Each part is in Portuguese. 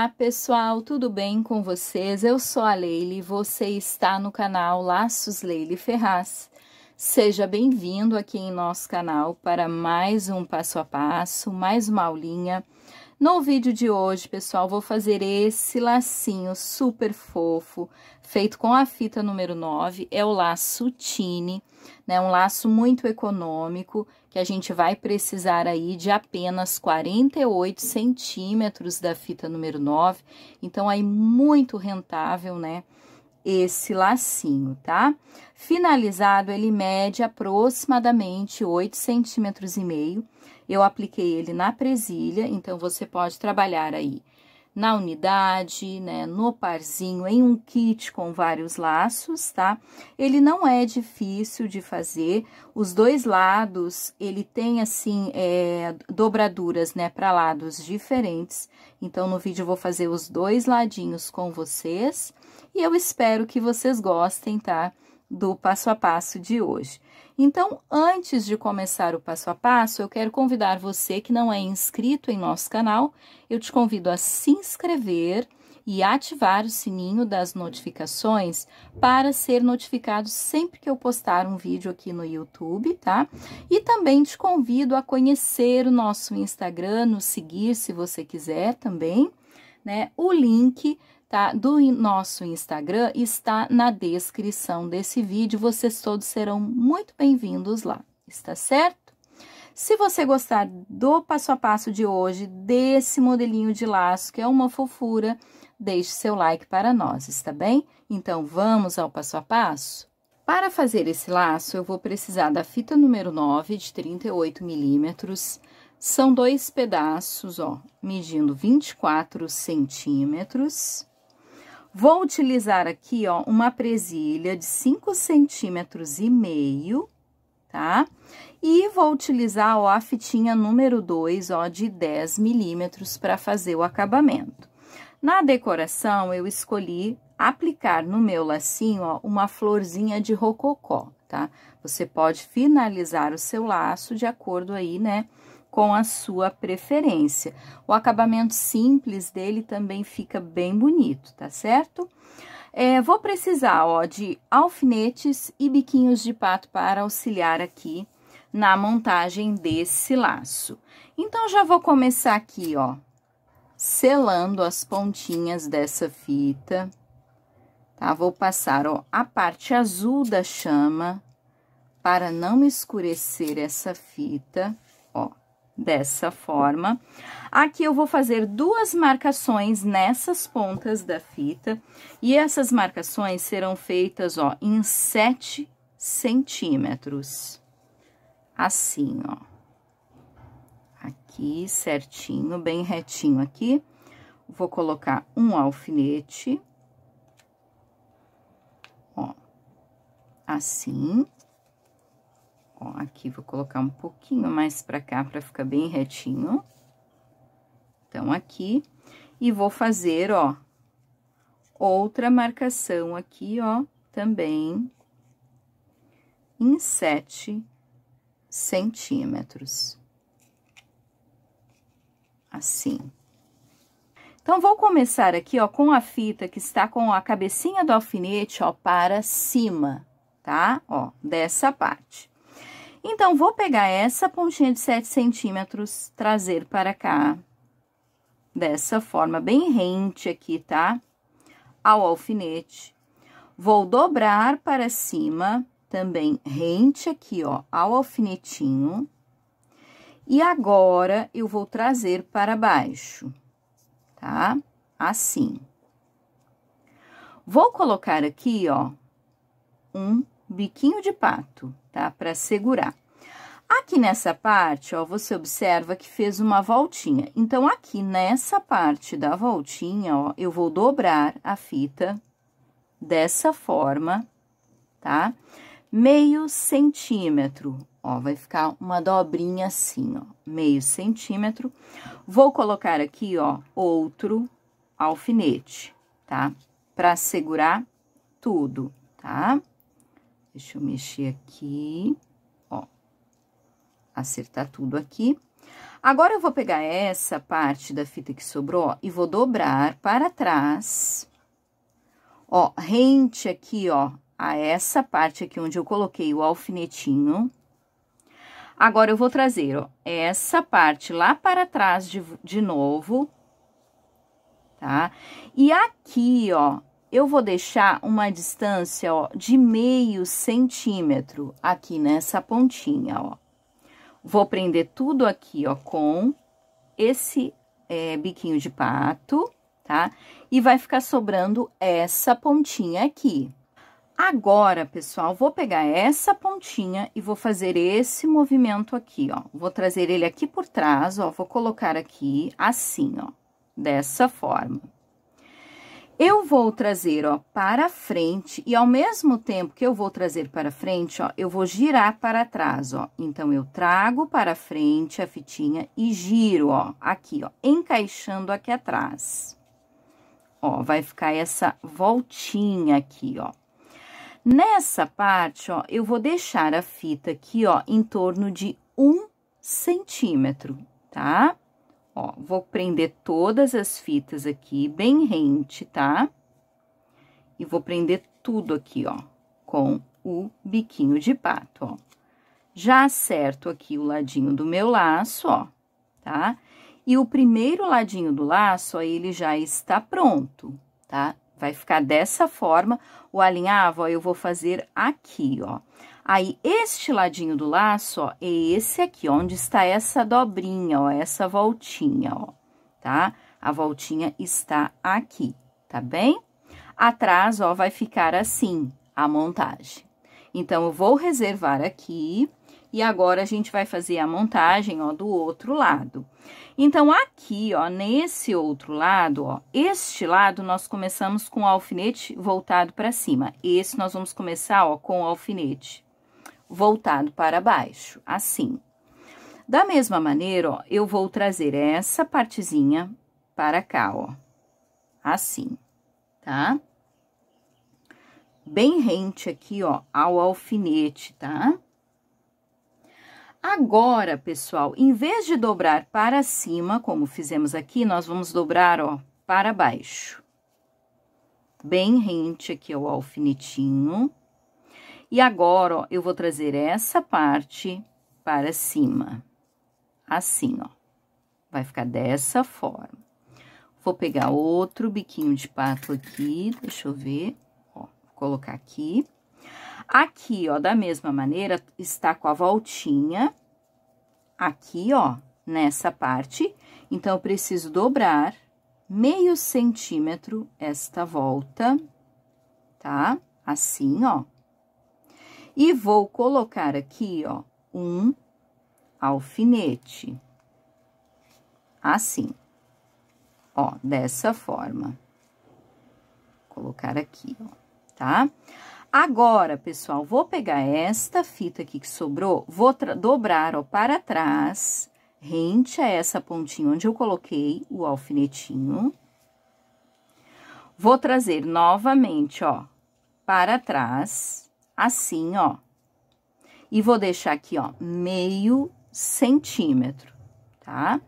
Olá pessoal, tudo bem com vocês? Eu sou a Leile e você está no canal Laços Leile Ferraz. Seja bem-vindo aqui em nosso canal para mais um passo a passo, mais uma aulinha no vídeo de hoje, pessoal, vou fazer esse lacinho super fofo, feito com a fita número 9, é o laço Tine, né? Um laço muito econômico, que a gente vai precisar aí de apenas 48 centímetros da fita número 9, então aí muito rentável, né? esse lacinho, tá? Finalizado, ele mede aproximadamente 8 centímetros e meio. Eu apliquei ele na presilha, então você pode trabalhar aí na unidade, né, no parzinho, em um kit com vários laços, tá? Ele não é difícil de fazer, os dois lados, ele tem, assim, é, dobraduras, né, para lados diferentes. Então, no vídeo eu vou fazer os dois ladinhos com vocês e eu espero que vocês gostem, tá? Do passo a passo de hoje. Então, antes de começar o passo a passo, eu quero convidar você que não é inscrito em nosso canal, eu te convido a se inscrever e ativar o sininho das notificações para ser notificado sempre que eu postar um vídeo aqui no YouTube, tá? E também te convido a conhecer o nosso Instagram, nos seguir se você quiser também, né? O link tá? Do nosso Instagram está na descrição desse vídeo. Vocês todos serão muito bem-vindos lá, está certo? Se você gostar do passo a passo de hoje, desse modelinho de laço, que é uma fofura, deixe seu like para nós, está bem? Então, vamos ao passo a passo? Para fazer esse laço, eu vou precisar da fita número 9 de 38 milímetros. São dois pedaços, ó, medindo 24 centímetros. Vou utilizar aqui, ó, uma presilha de 5 centímetros e meio, tá? E vou utilizar, ó, a fitinha número 2, ó, de 10 milímetros para fazer o acabamento. Na decoração, eu escolhi aplicar no meu lacinho, ó, uma florzinha de rococó, tá? Você pode finalizar o seu laço de acordo aí, né, com a sua preferência. O acabamento simples dele também fica bem bonito, tá certo? É, vou precisar, ó, de alfinetes e biquinhos de pato para auxiliar aqui na montagem desse laço. Então, já vou começar aqui, ó, selando as pontinhas dessa fita, tá? Vou passar, ó, a parte azul da chama para não escurecer essa fita dessa forma. Aqui eu vou fazer duas marcações nessas pontas da fita, e essas marcações serão feitas, ó, em sete centímetros. Assim, ó. Aqui, certinho, bem retinho aqui. Vou colocar um alfinete. Ó, Assim Ó, aqui vou colocar um pouquinho mais pra cá pra ficar bem retinho. Então, aqui. E vou fazer, ó, outra marcação aqui, ó, também em sete centímetros. Assim. Então, vou começar aqui, ó, com a fita que está com a cabecinha do alfinete, ó, para cima, tá? Ó, dessa parte. Então, vou pegar essa pontinha de 7 centímetros, trazer para cá, dessa forma, bem rente aqui, tá? Ao alfinete. Vou dobrar para cima, também rente aqui, ó, ao alfinetinho. E agora, eu vou trazer para baixo, tá? Assim. Vou colocar aqui, ó, um biquinho de pato tá? Para segurar. Aqui nessa parte, ó, você observa que fez uma voltinha. Então, aqui nessa parte da voltinha, ó, eu vou dobrar a fita dessa forma, tá? Meio centímetro, ó, vai ficar uma dobrinha assim, ó, meio centímetro. Vou colocar aqui, ó, outro alfinete, tá? Pra segurar tudo, tá? Deixa eu mexer aqui, ó. Acertar tudo aqui. Agora, eu vou pegar essa parte da fita que sobrou, ó, e vou dobrar para trás, ó, rente aqui, ó, a essa parte aqui onde eu coloquei o alfinetinho. Agora, eu vou trazer, ó, essa parte lá para trás de, de novo, tá? E aqui, ó, eu vou deixar uma distância, ó, de meio centímetro aqui nessa pontinha, ó. Vou prender tudo aqui, ó, com esse é, biquinho de pato, tá? E vai ficar sobrando essa pontinha aqui. Agora, pessoal, vou pegar essa pontinha e vou fazer esse movimento aqui, ó. Vou trazer ele aqui por trás, ó, vou colocar aqui assim, ó, dessa forma. Eu vou trazer, ó, para frente e ao mesmo tempo que eu vou trazer para frente, ó, eu vou girar para trás, ó. Então, eu trago para frente a fitinha e giro, ó, aqui, ó, encaixando aqui atrás. Ó, vai ficar essa voltinha aqui, ó. Nessa parte, ó, eu vou deixar a fita aqui, ó, em torno de um centímetro, tá? Tá? Ó, vou prender todas as fitas aqui, bem rente, tá? E vou prender tudo aqui, ó, com o biquinho de pato, ó. Já acerto aqui o ladinho do meu laço, ó, tá? E o primeiro ladinho do laço, aí, ele já está pronto, tá? Vai ficar dessa forma o alinhavo, ah, ó, eu vou fazer aqui, ó. Aí, este ladinho do laço, ó, é esse aqui, ó, onde está essa dobrinha, ó, essa voltinha, ó, tá? A voltinha está aqui, tá bem? Atrás, ó, vai ficar assim a montagem. Então, eu vou reservar aqui e agora a gente vai fazer a montagem, ó, do outro lado. Então, aqui, ó, nesse outro lado, ó, este lado nós começamos com o alfinete voltado para cima. Esse nós vamos começar, ó, com o alfinete voltado para baixo, assim. Da mesma maneira, ó, eu vou trazer essa partezinha para cá, ó, assim, tá? Bem rente aqui, ó, ao alfinete, tá? Tá? Agora, pessoal, em vez de dobrar para cima, como fizemos aqui, nós vamos dobrar, ó, para baixo. Bem rente aqui o alfinetinho. E agora, ó, eu vou trazer essa parte para cima. Assim, ó. Vai ficar dessa forma. Vou pegar outro biquinho de pato aqui, deixa eu ver, ó, vou colocar aqui. Aqui, ó, da mesma maneira, está com a voltinha, aqui, ó, nessa parte. Então, eu preciso dobrar meio centímetro esta volta, tá? Assim, ó. E vou colocar aqui, ó, um alfinete. Assim. Ó, dessa forma. Vou colocar aqui, ó, tá? Tá? Agora, pessoal, vou pegar esta fita aqui que sobrou, vou dobrar, ó, para trás, rente a essa pontinha onde eu coloquei o alfinetinho. Vou trazer novamente, ó, para trás, assim, ó. E vou deixar aqui, ó, meio centímetro, tá?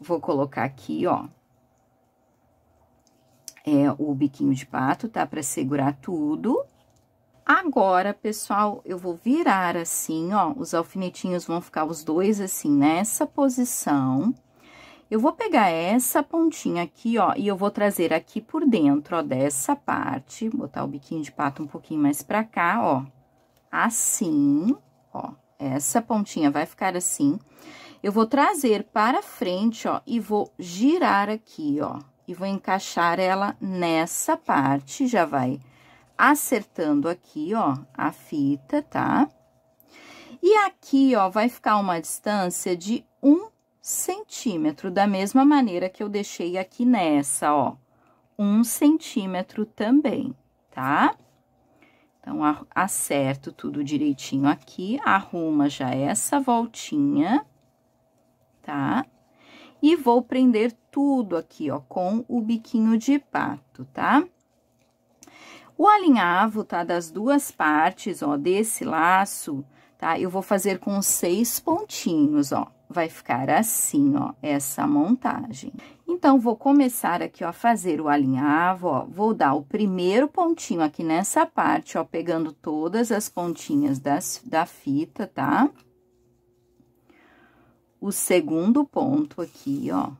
Vou colocar aqui, ó, é o biquinho de pato, tá? Pra segurar tudo. Agora, pessoal, eu vou virar assim, ó, os alfinetinhos vão ficar os dois assim nessa posição. Eu vou pegar essa pontinha aqui, ó, e eu vou trazer aqui por dentro, ó, dessa parte, botar o biquinho de pato um pouquinho mais pra cá, ó, assim, ó, essa pontinha vai ficar assim. Eu vou trazer para frente, ó, e vou girar aqui, ó, e vou encaixar ela nessa parte, já vai acertando aqui, ó, a fita, tá? E aqui, ó, vai ficar uma distância de um centímetro, da mesma maneira que eu deixei aqui nessa, ó. Um centímetro também, tá? Então, acerto tudo direitinho aqui, arruma já essa voltinha, tá? E vou prender tudo aqui, ó, com o biquinho de pato, tá? Tá? O alinhavo, tá, das duas partes, ó, desse laço, tá, eu vou fazer com seis pontinhos, ó. Vai ficar assim, ó, essa montagem. Então, vou começar aqui, ó, a fazer o alinhavo, ó. Vou dar o primeiro pontinho aqui nessa parte, ó, pegando todas as pontinhas das, da fita, tá? O segundo ponto aqui, ó.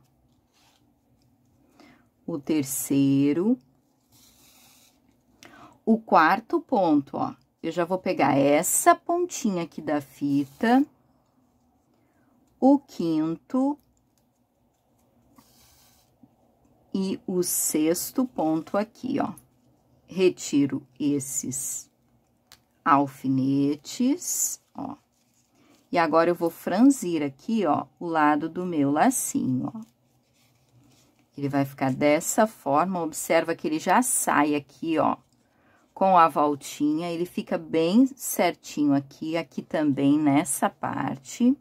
O terceiro o quarto ponto, ó, eu já vou pegar essa pontinha aqui da fita, o quinto e o sexto ponto aqui, ó. Retiro esses alfinetes, ó. E agora, eu vou franzir aqui, ó, o lado do meu lacinho, ó. Ele vai ficar dessa forma, observa que ele já sai aqui, ó, com a voltinha, ele fica bem certinho aqui, aqui também nessa parte.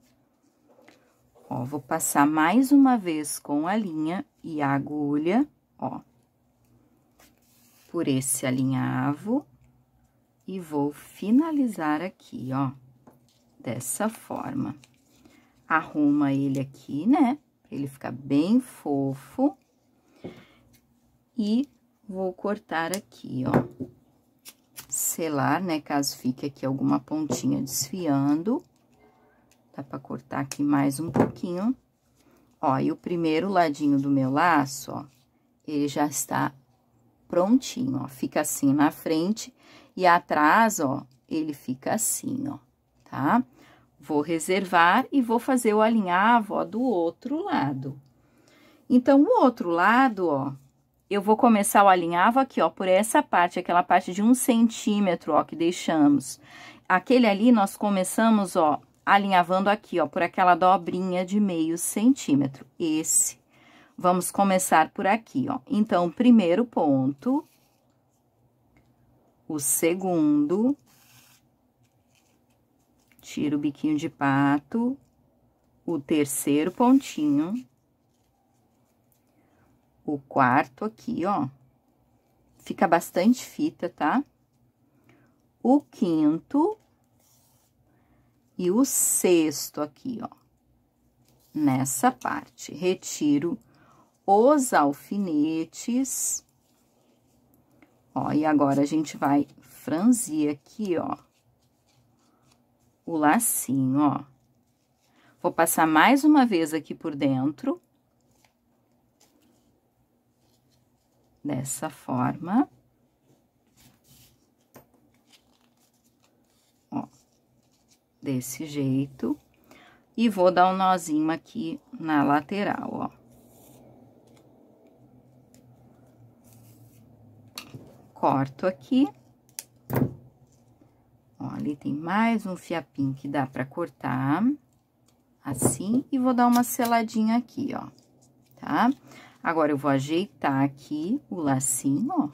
Ó, vou passar mais uma vez com a linha e a agulha, ó, por esse alinhavo. E vou finalizar aqui, ó, dessa forma. Arruma ele aqui, né? Pra ele ficar bem fofo. E vou cortar aqui, ó pincelar, né? Caso fique aqui alguma pontinha desfiando. Dá pra cortar aqui mais um pouquinho. Ó, e o primeiro ladinho do meu laço, ó, ele já está prontinho, ó. Fica assim na frente e atrás, ó, ele fica assim, ó, tá? Vou reservar e vou fazer o alinhavo, ó, do outro lado. Então, o outro lado, ó, eu vou começar o alinhavo aqui, ó, por essa parte, aquela parte de um centímetro, ó, que deixamos. Aquele ali, nós começamos, ó, alinhavando aqui, ó, por aquela dobrinha de meio centímetro. Esse. Vamos começar por aqui, ó. Então, primeiro ponto, o segundo, tiro o biquinho de pato, o terceiro pontinho, o quarto aqui, ó. Fica bastante fita, tá? O quinto e o sexto aqui, ó. Nessa parte, retiro os alfinetes. Ó, e agora a gente vai franzir aqui, ó, o lacinho, ó. Vou passar mais uma vez aqui por dentro. dessa forma. Ó, desse jeito. E vou dar um nozinho aqui na lateral, ó. Corto aqui. Ó, ali tem mais um fiapinho que dá pra cortar, assim, e vou dar uma seladinha aqui, ó, tá? Tá? Agora, eu vou ajeitar aqui o lacinho, ó.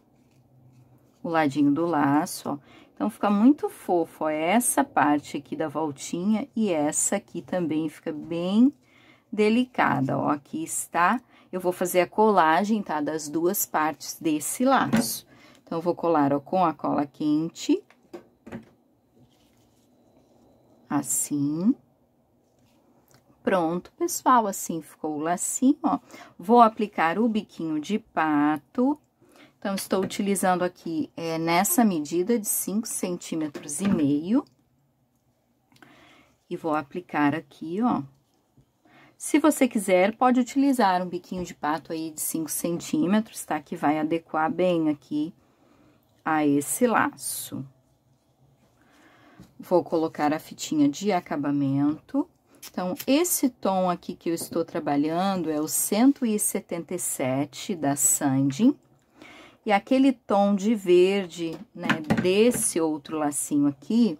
O ladinho do laço, ó. Então, fica muito fofo, ó, essa parte aqui da voltinha e essa aqui também fica bem delicada, ó. Aqui está, eu vou fazer a colagem, tá, das duas partes desse laço. Então, eu vou colar, ó, com a cola quente. Assim pronto, pessoal, assim ficou o lacinho, ó. Vou aplicar o biquinho de pato. Então, estou utilizando aqui é, nessa medida de 5 centímetros e meio. E vou aplicar aqui, ó. Se você quiser, pode utilizar um biquinho de pato aí de 5 centímetros, tá? Que vai adequar bem aqui a esse laço. Vou colocar a fitinha de acabamento. Então, esse tom aqui que eu estou trabalhando é o 177 da Sandin. E aquele tom de verde, né, desse outro lacinho aqui,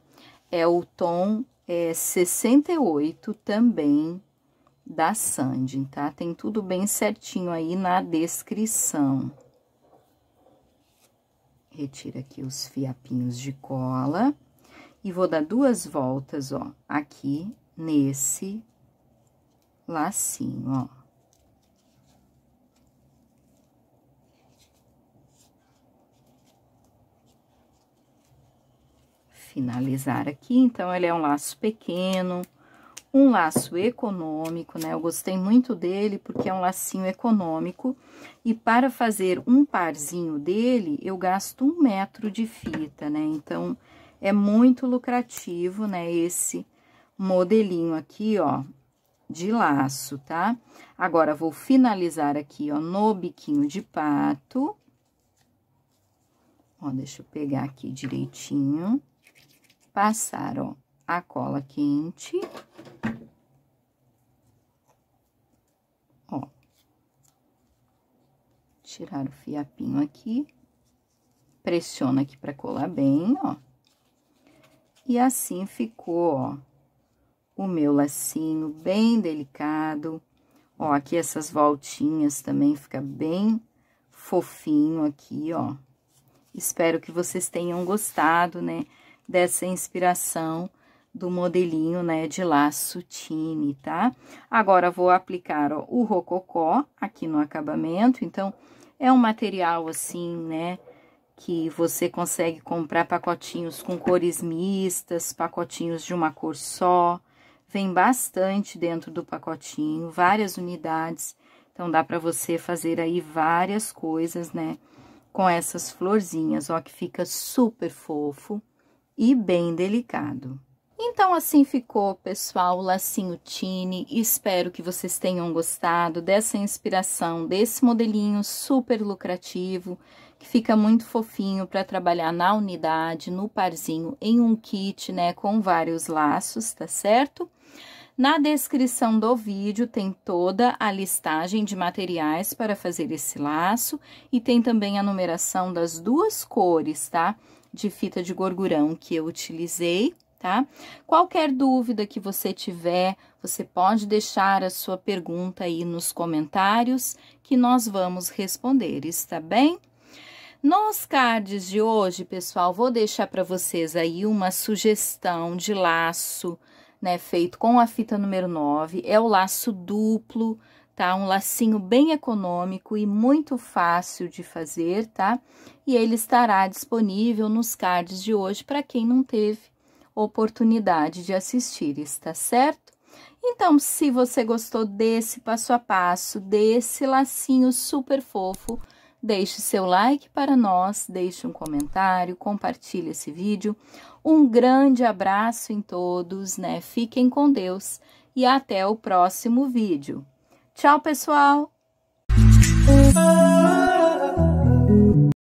é o tom é, 68 também da Sandin, tá? Tem tudo bem certinho aí na descrição. Retira aqui os fiapinhos de cola. E vou dar duas voltas, ó, aqui nesse lacinho, ó. Finalizar aqui, então, ele é um laço pequeno, um laço econômico, né? Eu gostei muito dele porque é um lacinho econômico. E para fazer um parzinho dele, eu gasto um metro de fita, né? Então, é muito lucrativo, né? Esse modelinho aqui, ó, de laço, tá? Agora, vou finalizar aqui, ó, no biquinho de pato. Ó, deixa eu pegar aqui direitinho. Passar, ó, a cola quente. Ó. Tirar o fiapinho aqui. Pressiona aqui pra colar bem, ó. E assim ficou, ó o meu lacinho bem delicado. Ó, aqui essas voltinhas também fica bem fofinho aqui, ó. Espero que vocês tenham gostado, né, dessa inspiração do modelinho, né, de laço time, tá? Agora, vou aplicar, ó, o rococó aqui no acabamento, então, é um material, assim, né, que você consegue comprar pacotinhos com cores mistas, pacotinhos de uma cor só, Vem bastante dentro do pacotinho, várias unidades. Então, dá para você fazer aí várias coisas, né? Com essas florzinhas, ó, que fica super fofo e bem delicado. Então, assim ficou, pessoal, o lacinho Tine. Espero que vocês tenham gostado dessa inspiração, desse modelinho super lucrativo, que fica muito fofinho para trabalhar na unidade, no parzinho, em um kit, né, com vários laços, tá certo? Na descrição do vídeo tem toda a listagem de materiais para fazer esse laço e tem também a numeração das duas cores, tá? De fita de gorgurão que eu utilizei, tá? Qualquer dúvida que você tiver, você pode deixar a sua pergunta aí nos comentários que nós vamos responder, está bem? Nos cards de hoje, pessoal, vou deixar para vocês aí uma sugestão de laço, né, feito com a fita número 9, é o laço duplo, tá? Um lacinho bem econômico e muito fácil de fazer, tá? E ele estará disponível nos cards de hoje para quem não teve oportunidade de assistir, está certo? Então, se você gostou desse passo a passo, desse lacinho super fofo, deixe seu like para nós, deixe um comentário, compartilhe esse vídeo um grande abraço em todos, né? Fiquem com Deus e até o próximo vídeo. Tchau, pessoal!